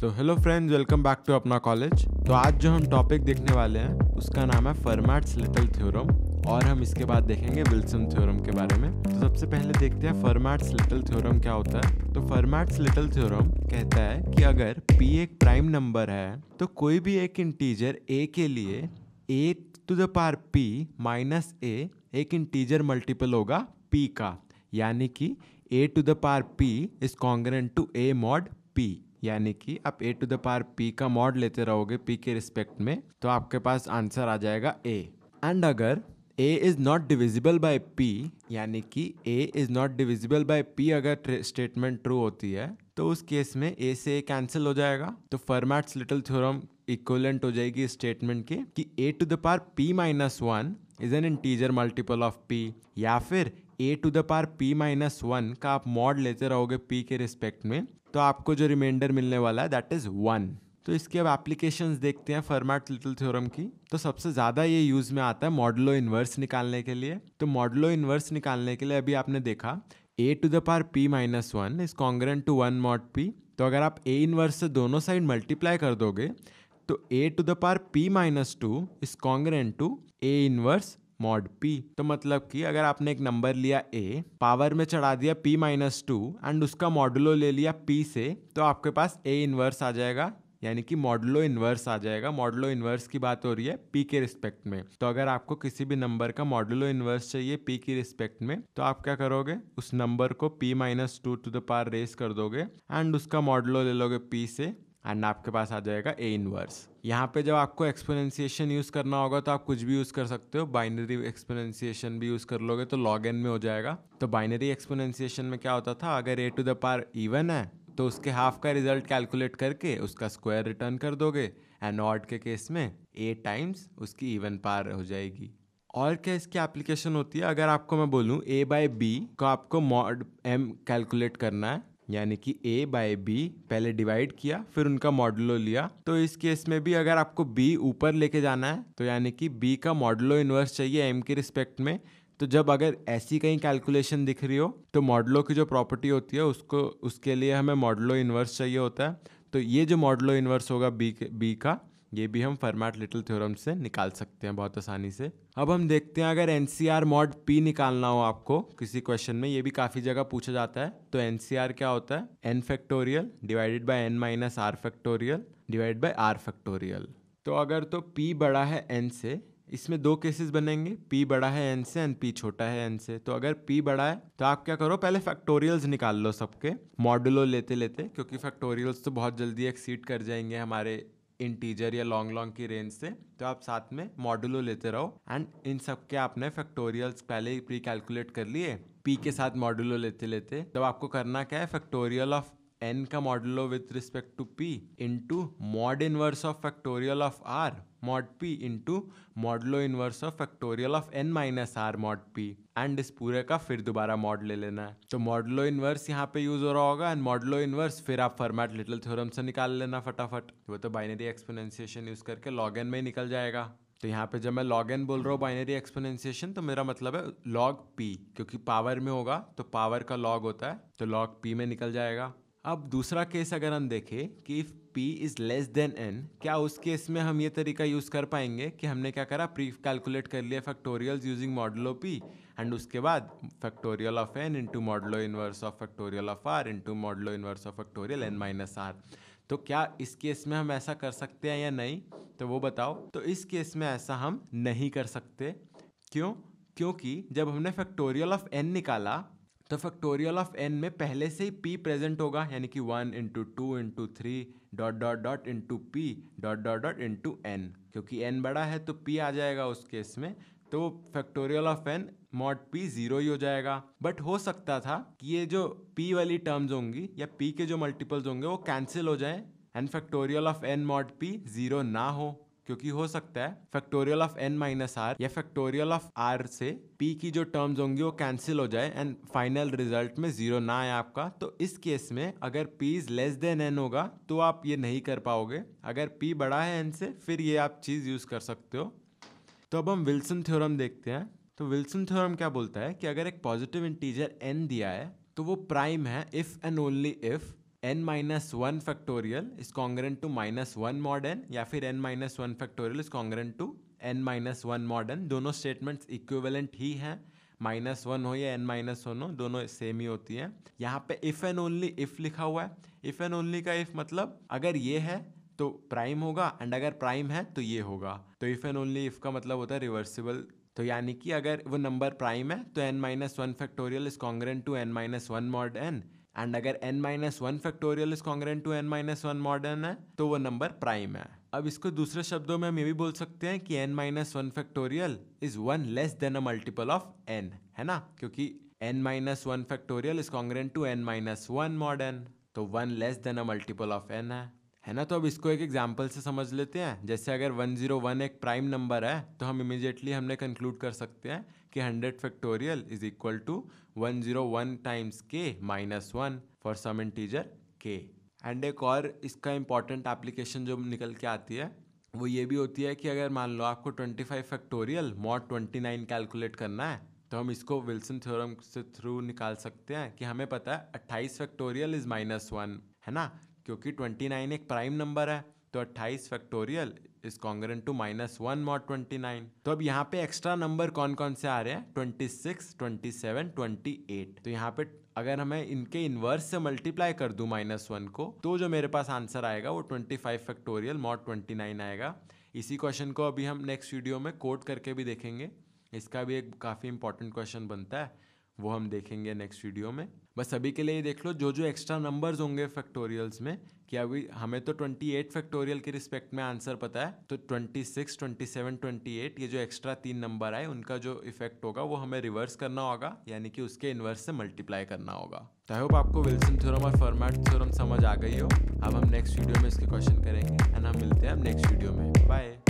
so hello friends welcome back to Apna College तो आज जो हम टॉपिक देखने वाले हैं उसका नाम है फर्मैट्स लिटल थ्योरम और हम इसके बाद देखेंगे विल्सन थ्योरम के बारे में तो सबसे पहले देखते हैं फर्मैट्स लिटल थ्योरम क्या होता है तो फर्मैट्स लिटल थ्योरम कहता है कि अगर p एक प्राइम नंबर है तो कोई भी एक इंटीजर a के लिए a to the power p minus A एक इंटीजर मल्टीपल होगा p का यानी कि a to the power p is congruent to a mod p यानी कि आप A to the power P का मॉड लेते रहोगे पी के रिस्पेक्ट में तो आपके पास आंसर आ जाएगा ए एंड अगर A is not divisible by P यानी कि A is not divisible by P अगर स्टेटमेंट ट्रू होती है तो उस केस में ए से ए कैंसिल हो जाएगा तो फॉर्मेट्स लिटिल थ्योरम इक्वलेंट हो जाएगी स्टेटमेंट के कि A to the power P minus one is an integer multiple of P या फिर A to the power P minus one का आप मॉड लेते रहोगे पी के रिस्पेक्ट में तो आपको जो रिमाइंडर मिलने वाला है दैट इज़ वन तो इसके अब एप्लीकेशंस देखते हैं फर्मैट लिटिल थ्योरम की तो सबसे ज़्यादा ये यूज़ में आता है मॉडलो इन्वर्स निकालने के लिए तो मॉडलो इन्वर्स निकालने के लिए अभी आपने देखा A to the power P minus one is congruent to one mod P तो अगर आप ए इन्वर्स से दोनों साइड मल्टीप्लाई कर दोगे तो A to the power P minus two is congruent to A inverse mod P तो मतलब कि अगर आपने एक नंबर लिया ए पावर में चढ़ा दिया पी माइनस टू एंड उसका मॉडुलो ले लिया पी से तो आपके पास ए इन्वर्स आ जाएगा यानी कि मॉडलो इन्वर्स आ जाएगा मॉडलो इन्वर्स की बात हो रही है पी के रिस्पेक्ट में तो अगर आपको किसी भी नंबर का मॉडलो इन्वर्स चाहिए पी की रिस्पेक्ट में तो आप क्या करोगे उस नंबर को P minus two to the power raise कर दोगे एंड उसका मॉडलो ले लोगे पी से एंड आपके पास आ जाएगा ए इनवर्स यहाँ पे जब आपको एक्सपोनेंशिएशन यूज़ करना होगा तो आप कुछ भी यूज़ कर सकते हो बाइनरी एक्सपोनेंशिएशन भी यूज़ कर लोगे तो लॉग एन में हो जाएगा तो बाइनरी एक्सपोनेंशिएशन में क्या होता था अगर A to the power even है तो उसके हाफ का रिजल्ट कैलकुलेट करके उसका स्क्वायर रिटर्न कर दोगे एंड ऑड के केस में ए टाइम्स उसकी इवन पार हो जाएगी और क्या इसकी एप्लीकेशन होती है अगर आपको मैं बोलूँ ए बाय बी को आपको मॉड एम कैलकुलेट करना है यानी कि ए बाय बी पहले डिवाइड किया फिर उनका मॉडलो लिया तो इस केस में भी अगर आपको बी ऊपर लेके जाना है तो यानी कि बी का मॉडलो इन्वर्स चाहिए एम के रिस्पेक्ट में तो जब अगर ऐसी कहीं कैलकुलेशन दिख रही हो तो मॉडलों की जो प्रॉपर्टी होती है उसको उसके लिए हमें मॉडलो इन्वर्स चाहिए होता है तो ये जो मॉडलो इन्वर्स होगा बी बी का ये भी हम फर्मैट लिटिल थ्योरम से निकाल सकते हैं बहुत आसानी से अब हम देखते हैं अगर N C R mod P निकालना हो आपको किसी क्वेश्चन में ये भी काफ़ी जगह पूछा जाता है तो एन सी आर क्या होता है N factorial divided by N minus R factorial divide by R factorial तो अगर तो पी बड़ा है एन से इसमें दो केसेस बनेंगे पी बड़ा है एन से एंड पी छोटा है एन से तो अगर पी बड़ा है तो आप क्या करो पहले फैक्टोरियल्स निकाल लो सबके मॉडुलो लेते लेते क्योंकि फैक्टोरियल्स तो बहुत जल्दी एक्सीड कर जाएंगे हमारे इंटीजर या लॉन्ग लॉन्ग की रेंज से तो आप साथ में मॉडुलो लेते रहो एंड इन सब के आपने फैक्टोरियल्स पहले ही प्री कैलकुलेट कर लिए पी के साथ मॉडुलो लेते लेते जब आपको करना क्या है फैक्टोरियल ऑफ एन का modulo with respect to P into mod inverse of factorial of R mod P into modulo inverse of factorial of N minus R mod P and इस पूरे का फिर दोबारा मॉड ले लेना है तो मॉडलो इनवर्स यहाँ पे यूज हो रहा होगा एंड मॉडलो इनवर्स फिर आप फॉर्मेट लिटिल थ्योरम से निकाल लेना फटाफट वो तो बाइनरी एक्सपोनेंशिएशन यूज करके लॉग एन में ही निकल जाएगा तो यहाँ पे जब मैं लॉग एन बोल रहा हूँ बाइनरी एक्सपोनेंशिएशन तो मेरा मतलब है लॉग पी क्योंकि पावर में होगा तो पावर का लॉग होता है तो लॉग पी में निकल जाएगा अब दूसरा केस अगर हम देखें कि if P is less than N क्या उस केस में हम ये तरीका यूज़ कर पाएंगे कि हमने क्या करा प्री कैलकुलेट कर लिया factorials using modulo P and उसके बाद factorial of N into modulo inverse of factorial of R into modulo inverse of factorial N minus R तो क्या इस केस में हम ऐसा कर सकते हैं या नहीं तो वो बताओ तो इस केस में ऐसा हम नहीं कर सकते क्यों क्योंकि जब हमने फैक्टोरियल ऑफ एन निकाला तो फैक्टोरियल ऑफ एन में पहले से ही पी प्रेजेंट होगा यानी कि one into two into three dot dot dot into P dot dot dot into N क्योंकि एन बड़ा है तो पी आ जाएगा उस केस में तो factorial of N mod P zero ही हो जाएगा बट हो सकता था कि ये जो पी वाली टर्म्स होंगी या पी के जो मल्टीपल्स होंगे वो कैंसिल हो जाए and factorial of N mod P zero ना हो क्योंकि हो सकता है factorial of N minus R या फैक्टोरियल ऑफ आर से पी की जो टर्म्स होंगी वो कैंसिल हो जाए एंड फाइनल रिजल्ट में जीरो ना आए आपका तो इस केस में अगर P is less than N होगा तो आप ये नहीं कर पाओगे अगर पी बड़ा है एन से फिर ये आप चीज़ यूज़ कर सकते हो तो अब हम विल्सन थ्योरम देखते हैं तो विल्सन थ्योरम क्या बोलता है कि अगर एक पॉजिटिव इंटीजर एन दिया है तो वो प्राइम है if and only if N minus one factorial is congruent to minus one mod N या फिर N minus one factorial is congruent to N minus one mod N दोनों statements equivalent ही हैं माइनस वन हो या N minus one हो दोनों same ही होती हैं यहाँ पे इफ़ एंड ओनली इफ़ लिखा हुआ है इफ़ एंड ओनली का इफ़ मतलब अगर ये है तो प्राइम होगा एंड अगर प्राइम है तो ये होगा तो इफ़ एंड ओनली इफ़ का मतलब होता है रिवर्सिबल तो यानी कि अगर वो नंबर प्राइम है तो N minus one factorial is congruent to N minus one mod N and अगर N minus one factorial is congruent to N minus one mod N है तो वो नंबर प्राइम है अब इसको दूसरे शब्दों में हम ये भी बोल सकते हैं कि N minus one factorial is one less than a multiple of N है ना क्योंकि N minus one factorial is congruent to N minus one mod N तो one less than a multiple of N है है ना तो अब इसको एक एग्जाम्पल से समझ लेते हैं जैसे अगर वन जीरो वन एक प्राइम नंबर है तो हम इमिजिएटली हमने कंक्लूड कर सकते हैं कि 100 factorial is equal to 101 times K minus one for some integer K and एक और इसका इंपॉर्टेंट एप्लीकेशन जो निकल के आती है वो ये भी होती है कि अगर मान लो आपको 25 फैक्टोरियल ट्वेंटी 29 कैलकुलेट करना है तो हम इसको विल्सन थ्योरम से थ्रू निकाल सकते हैं कि हमें पता है अट्ठाईस फैक्टोरियल इज़ माइनस वन है ना क्योंकि ट्वेंटी नाइन एक प्राइम नंबर है तो अट्ठाईस factorial is congruent to minus one mod twenty nine तो अब यहाँ पे एक्स्ट्रा नंबर कौन कौन से आ रहे हैं twenty six twenty seven twenty eight तो यहाँ पे अगर हमें इनके इन्वर्स से मल्टीप्लाई कर दूँ माइनस वन को तो जो मेरे पास आंसर आएगा वो twenty five factorial mod twenty nine आएगा इसी क्वेश्चन को अभी हम नेक्स्ट वीडियो में कोट करके भी देखेंगे इसका भी एक काफ़ी इंपॉर्टेंट क्वेश्चन बनता है वो हम देखेंगे नेक्स्ट वीडियो में बस अभी के लिए ये देख लो जो जो एक्स्ट्रा नंबर्स होंगे फैक्टोरियल्स में कि अभी हमें तो 28 फैक्टोरियल के रिस्पेक्ट में आंसर पता है तो 26, 27, 28 ये जो एक्स्ट्रा तीन नंबर आए उनका जो इफेक्ट होगा वो हमें रिवर्स करना होगा यानी कि उसके इन्वर्स से मल्टीप्लाई करना होगा तो आई होप आपको विल्सन थ्योरम और फॉर्मेट थ्योरम समझ आ गई हो अब हम नेक्स्ट वीडियो में इसके क्वेश्चन करेंगे एंड हम मिलते हैं नेक्स्ट वीडियो में बाय